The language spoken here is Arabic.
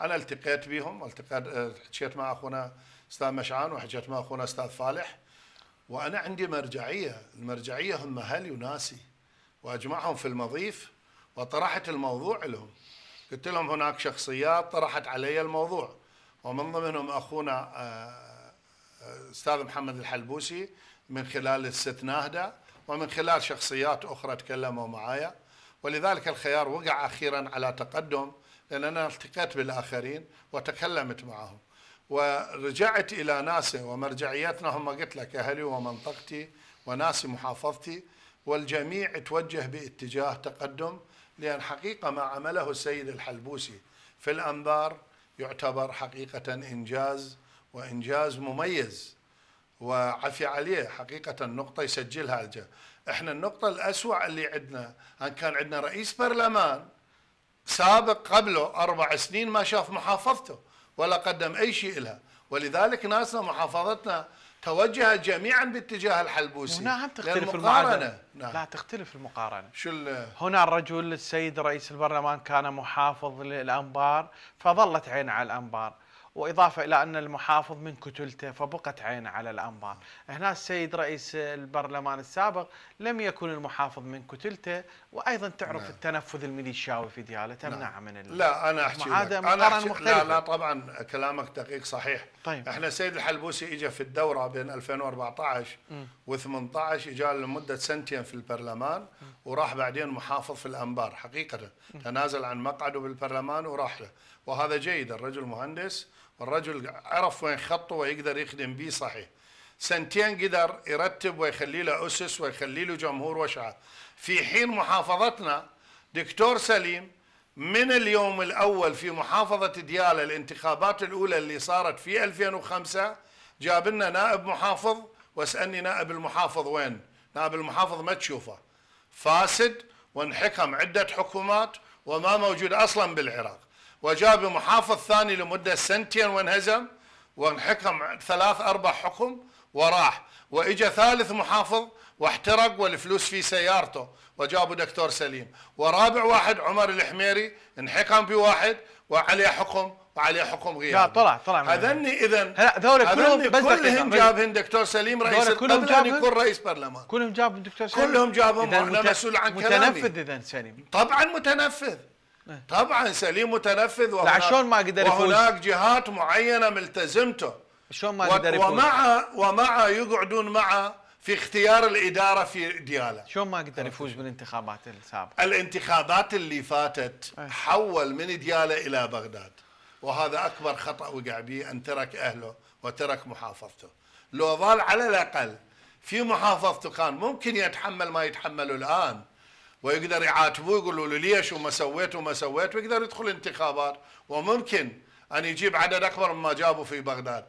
انا التقيت بهم التقيت آه، حكيت مع اخونا استاذ مشعان وحكيت مع اخونا استاذ فالح وانا عندي مرجعيه المرجعيه هم اهلي وناسي واجمعهم في المضيف وطرحت الموضوع لهم قلت لهم هناك شخصيات طرحت علي الموضوع ومن ضمنهم اخونا آه، آه، استاذ محمد الحلبوسي من خلال الست ناهده ومن خلال شخصيات اخرى تكلموا معايا ولذلك الخيار وقع اخيرا على تقدم لأن أنا التقيت بالآخرين وتكلمت معهم ورجعت إلى ناسي ومرجعيتنا هم قلت لك أهلي ومنطقتي وناسي محافظتي والجميع توجه باتجاه تقدم لأن حقيقة ما عمله السيد الحلبوسي في الأنبار يعتبر حقيقة إنجاز وإنجاز مميز وعفي عليه حقيقة نقطة يسجلها الجا. احنا النقطة الأسوأ اللي عندنا أن كان عندنا رئيس برلمان سابق قبله أربع سنين ما شاف محافظته ولا قدم أي شيء لها ولذلك ناسنا محافظتنا توجهت جميعا باتجاه الحلبوسي هم تختلف المقارنة نعم. لا تختلف المقارنة شو هنا الرجل السيد رئيس البرلمان كان محافظ للأنبار فظلت عينه على الأنبار واضافه الى ان المحافظ من كتلته فبقت عينه على الانبار، هنا السيد رئيس البرلمان السابق لم يكن المحافظ من كتلته وايضا تعرف نعم. التنفذ الميليشياوي في دياله تمنعه نعم. من لا انا احكي أنا أحكي مختلفة. لا لا طبعا كلامك دقيق صحيح طيب. احنا السيد الحلبوسي اجى في الدوره بين 2014 و18 اجى لمده سنتين في البرلمان م. وراح بعدين محافظ في الانبار حقيقه م. تنازل عن مقعده بالبرلمان وراح له وهذا جيد الرجل مهندس الرجل عرف وين خطه ويقدر يخدم به صحيح سنتين قدر يرتب ويخلي له أسس ويخلي له جمهور وشعب في حين محافظتنا دكتور سليم من اليوم الأول في محافظة ديالى الانتخابات الأولى اللي صارت في 2005 جاب لنا نائب محافظ واسألني نائب المحافظ وين نائب المحافظ ما تشوفه فاسد وانحكم عدة حكومات وما موجود أصلا بالعراق وجاء بمحافظ ثاني لمدة سنتين وانهزم وانحكم ثلاث أربع حكم وراح وإجا ثالث محافظ واحترق والفلوس في سيارته وجابوا دكتور سليم ورابع واحد عمر الحميري انحكم بواحد وعليه حكم وعليه حكم غير لا طلع طلع هذني اذا هذول كلهم بس كلهم جابهم دكتور سليم رئيس كلهم يعني جابهم يكون رئيس برلمان كلهم جابهم دكتور سليم كلهم جابهم وانا مسؤول عن كلامي متنفذ اذا سليم طبعا متنفذ إيه. طبعا سليم متنفذ وهناك, شلون ما قدر يفوز وهناك جهات معينه ملتزمته شلون ما قدر يفوز ومع ومع يقعدون معه في اختيار الاداره في دياله شلون ما قدر يفوز بالانتخابات السابقه الانتخابات اللي فاتت إيه. حول من دياله الى بغداد وهذا اكبر خطا وقع به ان ترك اهله وترك محافظته لو ظل على الاقل في محافظته كان ممكن يتحمل ما يتحمله الان ويقدر يعاتبوه يقولوا له ليش وما سويت وما سويت ويقدر يدخل انتخابات وممكن أن يجيب عدد أكبر مما جابوا في بغداد